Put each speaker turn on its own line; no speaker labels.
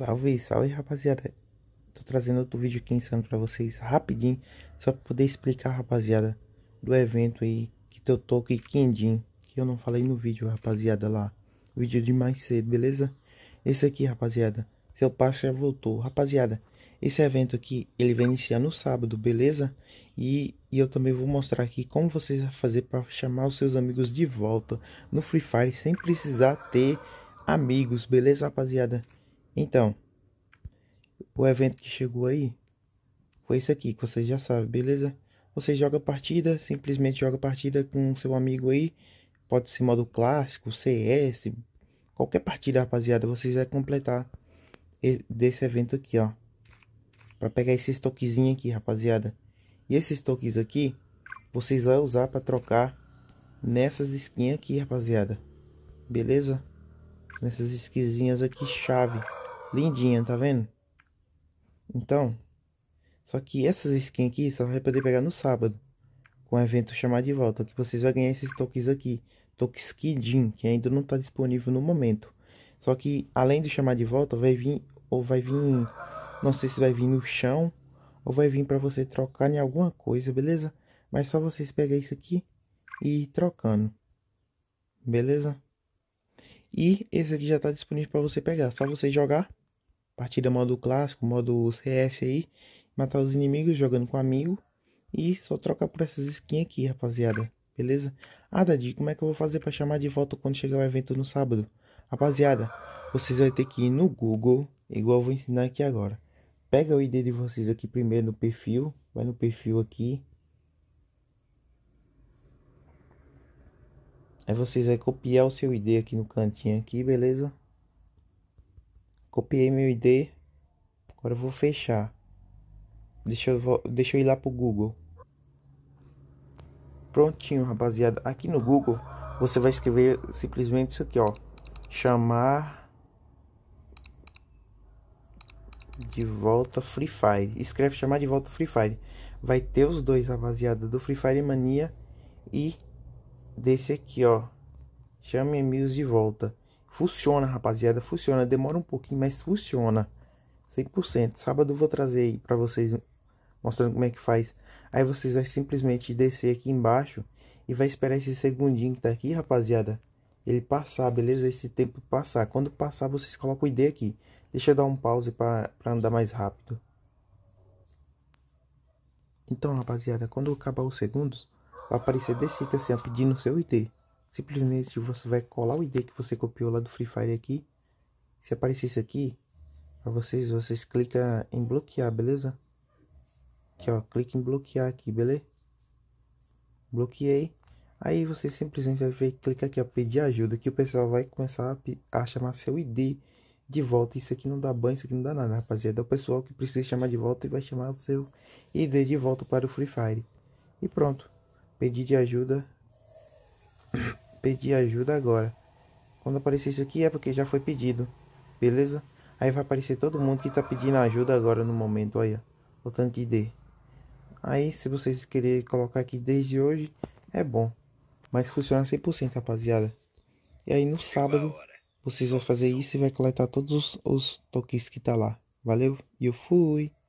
Salve, salve rapaziada. Tô trazendo outro vídeo aqui insano pra vocês rapidinho, só pra poder explicar, rapaziada, do evento aí que teu toque Kindin, que eu não falei no vídeo, rapaziada, lá. Vídeo de mais cedo, beleza? Esse aqui, rapaziada, seu passo já voltou. Rapaziada, esse evento aqui, ele vai iniciar no sábado, beleza? E, e eu também vou mostrar aqui como vocês vão fazer pra chamar os seus amigos de volta no Free Fire sem precisar ter amigos, beleza, rapaziada? Então, o evento que chegou aí foi isso aqui, que vocês já sabem, beleza? Você joga partida, simplesmente joga partida com seu amigo aí. Pode ser modo clássico, CS, qualquer partida, rapaziada. Vocês vão completar desse evento aqui, ó. Pra pegar esses toquezinhos aqui, rapaziada. E esses toques aqui, vocês vão usar pra trocar nessas skins aqui, rapaziada. Beleza? Nessas skinzinhas aqui, chave. Lindinha, tá vendo? Então, só que essas skins aqui só vai poder pegar no sábado. Com o evento chamar de volta. Que vocês vão ganhar esses toques aqui. toques Kidin, que ainda não tá disponível no momento. Só que além de chamar de volta, vai vir. Ou vai vir. Não sei se vai vir no chão. Ou vai vir pra você trocar em alguma coisa, beleza? Mas só vocês pegar isso aqui e ir trocando. Beleza? E esse aqui já tá disponível para você pegar. Só você jogar partida modo clássico, modo CS aí, matar os inimigos jogando com amigo e só troca por essas skins aqui, rapaziada. Beleza? Ah, Dadi, como é que eu vou fazer para chamar de volta quando chegar o evento no sábado? Rapaziada, vocês vão ter que ir no Google, igual eu vou ensinar aqui agora. Pega o ID de vocês aqui primeiro no perfil, vai no perfil aqui. Aí vocês vão copiar o seu ID aqui no cantinho aqui, beleza? Copiei meu ID. Agora eu vou fechar. Deixa eu, deixa eu ir lá pro Google. Prontinho, rapaziada. Aqui no Google, você vai escrever simplesmente isso aqui, ó. Chamar de volta Free Fire. Escreve chamar de volta Free Fire. Vai ter os dois, rapaziada, do Free Fire Mania e desse aqui, ó. Chame amigos de volta. Funciona, rapaziada, funciona. Demora um pouquinho, mas funciona. 100%. Sábado eu vou trazer aí para vocês mostrando como é que faz. Aí vocês vai simplesmente descer aqui embaixo e vai esperar esse segundinho que tá aqui, rapaziada. Ele passar, beleza? Esse tempo passar. Quando passar, vocês colocam o ID aqui. Deixa eu dar um pause para andar mais rápido. Então, rapaziada, quando acabar os segundos, vai aparecer desse jeito assim, ó, pedindo seu ID simplesmente você vai colar o ID que você copiou lá do Free Fire aqui. Se aparecer isso aqui, para vocês, vocês clica em bloquear, beleza? Aqui, ó, clica em bloquear aqui, beleza? Bloqueei. Aí você simplesmente vai clicar aqui, ó, pedir ajuda, que o pessoal vai começar a, a chamar seu ID de volta. Isso aqui não dá banho, isso aqui não dá nada, rapaziada. É o pessoal que precisa chamar de volta e vai chamar o seu ID de volta para o Free Fire. E pronto. Pedir de ajuda pedir ajuda agora. Quando aparecer isso aqui é porque já foi pedido, beleza? Aí vai aparecer todo mundo que tá pedindo ajuda agora no momento, olha. O tanto de D. Aí, se vocês querem colocar aqui desde hoje, é bom. Mas funciona 100%, rapaziada. E aí, no sábado, vocês vão fazer isso e vai coletar todos os, os toques que tá lá. Valeu? E eu fui!